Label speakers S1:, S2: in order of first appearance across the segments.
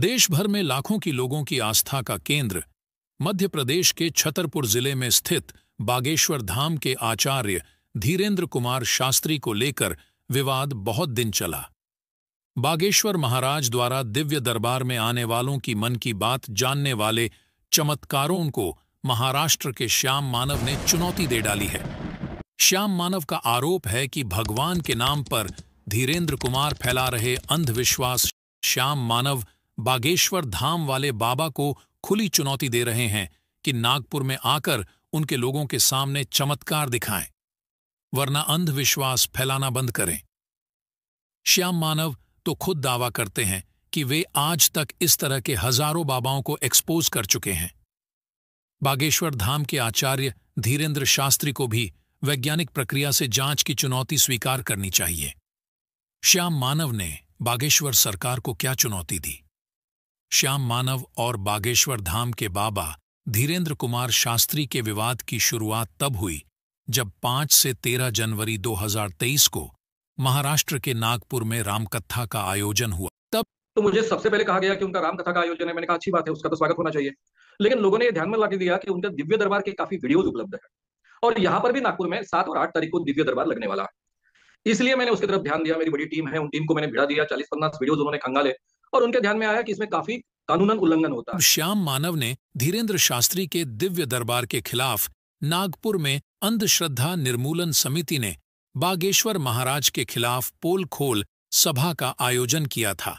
S1: देश भर में लाखों की लोगों की आस्था का केंद्र मध्य प्रदेश के छतरपुर जिले में स्थित बागेश्वर धाम के आचार्य धीरेंद्र कुमार शास्त्री को लेकर विवाद बहुत दिन चला बागेश्वर महाराज द्वारा दिव्य दरबार में आने वालों की मन की बात जानने वाले चमत्कारों को महाराष्ट्र के श्याम मानव ने चुनौती दे डाली है श्याम मानव का आरोप है कि भगवान के नाम पर धीरेंद्र कुमार फैला रहे अंधविश्वास श्याम मानव बागेश्वर धाम वाले बाबा को खुली चुनौती दे रहे हैं कि नागपुर में आकर उनके लोगों के सामने चमत्कार दिखाएं वरना अंधविश्वास फैलाना बंद करें श्याम मानव तो खुद दावा करते हैं कि वे आज तक इस तरह के हजारों बाबाओं को एक्सपोज कर चुके हैं बागेश्वर धाम के आचार्य धीरेन्द्र शास्त्री को भी वैज्ञानिक प्रक्रिया से जांच की चुनौती स्वीकार करनी चाहिए श्याम मानव ने बागेश्वर सरकार को क्या चुनौती दी श्याम मानव और बागेश्वर धाम के बाबा धीरेन्द्र कुमार शास्त्री के विवाद की शुरुआत तब हुई जब 5 से 13 जनवरी 2023 को महाराष्ट्र के नागपुर में रामकथा का आयोजन हुआ
S2: तब तो मुझे सबसे पहले कहा गया कि उनका रामकथा का आयोजन है मैंने कहा अच्छी बात है उसका तो स्वागत होना चाहिए लेकिन लोगों ने ध्यान में ला दिया कि उनके दिव्य दरबार के काफी वीडियोज उपलब्ध है और यहाँ पर भी नागपुर में सात और आठ तारीख को दिव्य दरबार लगने वाला है इसलिए मैंने उसकी तरफ ध्यान दिया मेरी बड़ी टीम है उन टीम को मैंने भिड़ा दिया चालीस पन्ना वीडियोज उन्होंने खंगाले और उनके ध्यान में आया कि इसमें
S1: काफी कानूनन उल्लंघन होता है श्याम मानव ने धीरेन्द्र शास्त्री के दिव्य दरबार के खिलाफ नागपुर में अंधश्रद्धा निर्मूलन समिति ने बागेश्वर महाराज के खिलाफ पोल खोल सभा का आयोजन किया था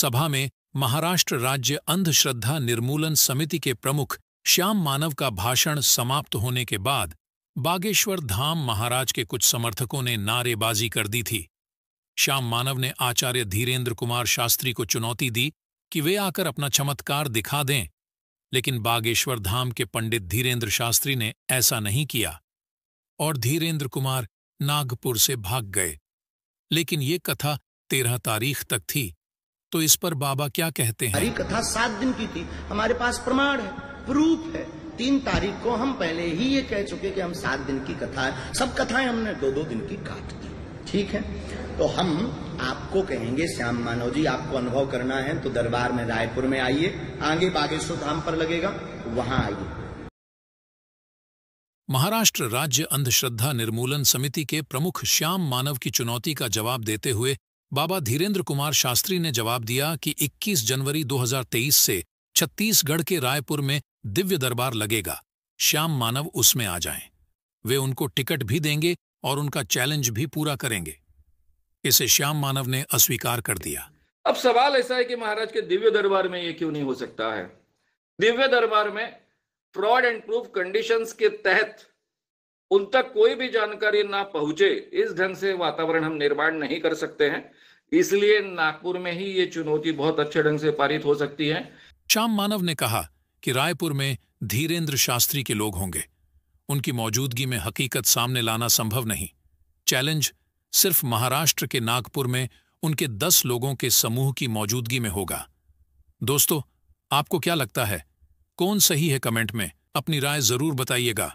S1: सभा में महाराष्ट्र राज्य अंधश्रद्धा निर्मूलन समिति के प्रमुख श्याम मानव का भाषण समाप्त होने के बाद बागेश्वर धाम महाराज के कुछ समर्थकों ने नारेबाजी कर दी थी श्याम मानव ने आचार्य धीरेन्द्र कुमार शास्त्री को चुनौती दी कि वे आकर अपना चमत्कार दिखा दें लेकिन बागेश्वर धाम के पंडित धीरेन्द्र शास्त्री ने ऐसा नहीं किया और धीरेन्द्र कुमार नागपुर से भाग गए लेकिन ये कथा तेरह तारीख तक थी तो इस पर बाबा क्या कहते हैं
S3: कथा सात दिन की थी हमारे पास प्रमाण है प्रूफ है तीन तारीख को हम पहले ही ये कह चुके कि हम सात दिन की कथा है सब कथाएं हमने दो दो दिन की काट दी ठीक है तो हम आपको कहेंगे श्याम मानव जी आपको अनुभव करना है तो दरबार में रायपुर में आइए आगे बागेश्वर धाम पर लगेगा वहां आइए
S1: महाराष्ट्र राज्य अंधश्रद्धा निर्मूलन समिति के प्रमुख श्याम मानव की चुनौती का जवाब देते हुए बाबा धीरेन्द्र कुमार शास्त्री ने जवाब दिया कि 21 जनवरी 2023 से छत्तीसगढ़ के रायपुर में दिव्य दरबार लगेगा श्याम मानव उसमें आ जाएं। वे उनको टिकट भी देंगे और उनका चैलेंज भी पूरा करेंगे इसे श्याम मानव ने अस्वीकार कर दिया
S2: अब सवाल ऐसा है कि महाराज के दिव्य दरबार में ये क्यों नहीं हो सकता है दिव्य दरबार में फ्रॉड एंड प्रूफ कंडीशंस के तहत उन तक कोई भी जानकारी ना पहुंचे इस ढंग से वातावरण हम निर्माण नहीं कर सकते हैं इसलिए नागपुर में ही ये चुनौती बहुत अच्छे ढंग से
S1: पारित हो सकती है श्याम मानव ने कहा कि रायपुर में धीरेन्द्र शास्त्री के लोग होंगे उनकी मौजूदगी में हकीकत सामने लाना संभव नहीं चैलेंज सिर्फ महाराष्ट्र के नागपुर में उनके दस लोगों के समूह की मौजूदगी में होगा दोस्तों आपको क्या लगता है कौन सही है कमेंट में अपनी राय जरूर बताइएगा